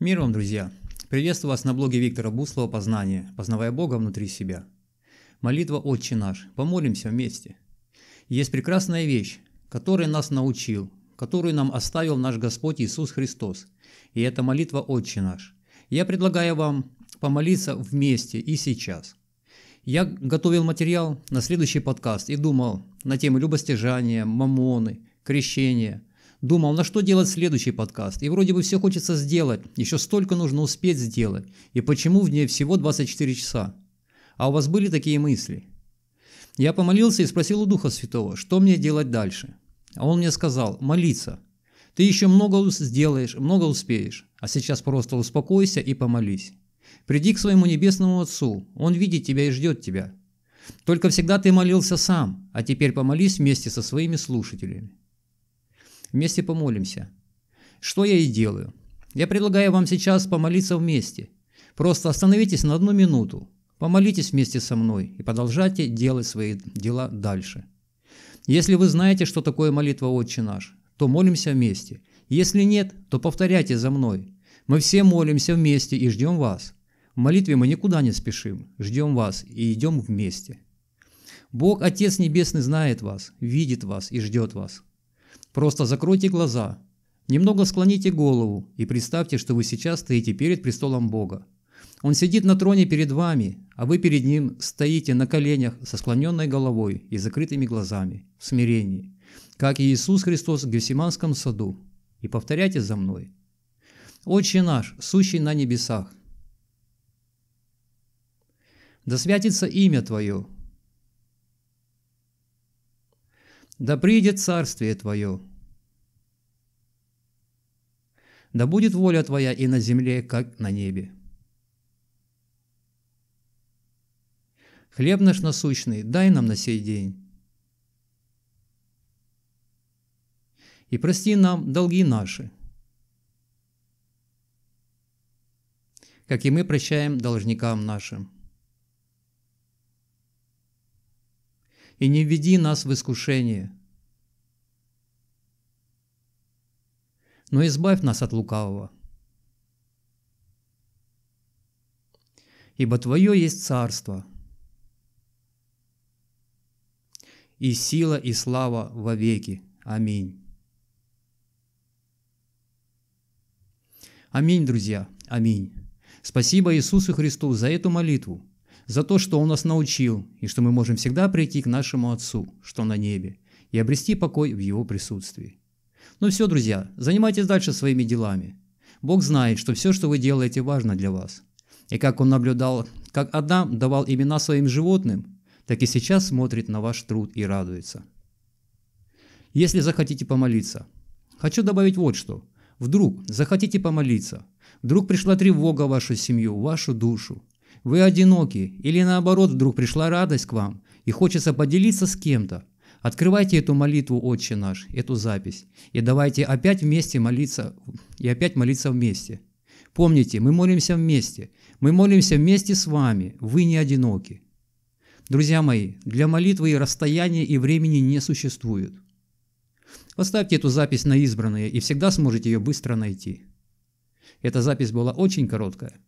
Мир вам, друзья! Приветствую вас на блоге Виктора Буслова «Познание. Познавая Бога внутри себя». Молитва «Отче наш». Помолимся вместе. Есть прекрасная вещь, которая нас научил, которую нам оставил наш Господь Иисус Христос. И это молитва «Отче наш». Я предлагаю вам помолиться вместе и сейчас. Я готовил материал на следующий подкаст и думал на темы любостяжания, мамоны, крещения – Думал, на «Ну что делать следующий подкаст. И вроде бы все хочется сделать, еще столько нужно успеть сделать. И почему в ней всего 24 часа? А у вас были такие мысли? Я помолился и спросил у Духа Святого, что мне делать дальше. А он мне сказал, молиться. Ты еще много сделаешь, много успеешь. А сейчас просто успокойся и помолись. Приди к своему небесному Отцу, Он видит тебя и ждет тебя. Только всегда ты молился сам, а теперь помолись вместе со своими слушателями. Вместе помолимся. Что я и делаю. Я предлагаю вам сейчас помолиться вместе. Просто остановитесь на одну минуту, помолитесь вместе со мной и продолжайте делать свои дела дальше. Если вы знаете, что такое молитва «Отче наш», то молимся вместе. Если нет, то повторяйте за мной. Мы все молимся вместе и ждем вас. В молитве мы никуда не спешим, ждем вас и идем вместе. Бог, Отец Небесный, знает вас, видит вас и ждет вас. Просто закройте глаза, немного склоните голову и представьте, что вы сейчас стоите перед престолом Бога. Он сидит на троне перед вами, а вы перед ним стоите на коленях со склоненной головой и закрытыми глазами, в смирении, как и Иисус Христос в Гефсиманском саду. И повторяйте за мной. «Отче наш, сущий на небесах, да святится имя Твое, Да придет царствие Твое. Да будет воля Твоя и на земле, как на небе. Хлеб наш насущный дай нам на сей день. И прости нам долги наши, как и мы прощаем должникам нашим. и не введи нас в искушение. Но избавь нас от лукавого. Ибо Твое есть царство, и сила, и слава во веки. Аминь. Аминь, друзья, аминь. Спасибо Иисусу Христу за эту молитву – за то, что Он нас научил, и что мы можем всегда прийти к нашему Отцу, что на небе, и обрести покой в Его присутствии. Ну все, друзья, занимайтесь дальше своими делами. Бог знает, что все, что вы делаете, важно для вас. И как Он наблюдал, как Адам давал имена своим животным, так и сейчас смотрит на ваш труд и радуется. Если захотите помолиться, хочу добавить вот что. Вдруг захотите помолиться, вдруг пришла тревога в вашу семью, в вашу душу – вы одиноки, или наоборот вдруг пришла радость к вам, и хочется поделиться с кем-то. Открывайте эту молитву, Отче наш, эту запись, и давайте опять вместе молиться, и опять молиться вместе. Помните, мы молимся вместе, мы молимся вместе с вами, вы не одиноки. Друзья мои, для молитвы и расстояния и времени не существует. Поставьте эту запись на избранное и всегда сможете ее быстро найти. Эта запись была очень короткая –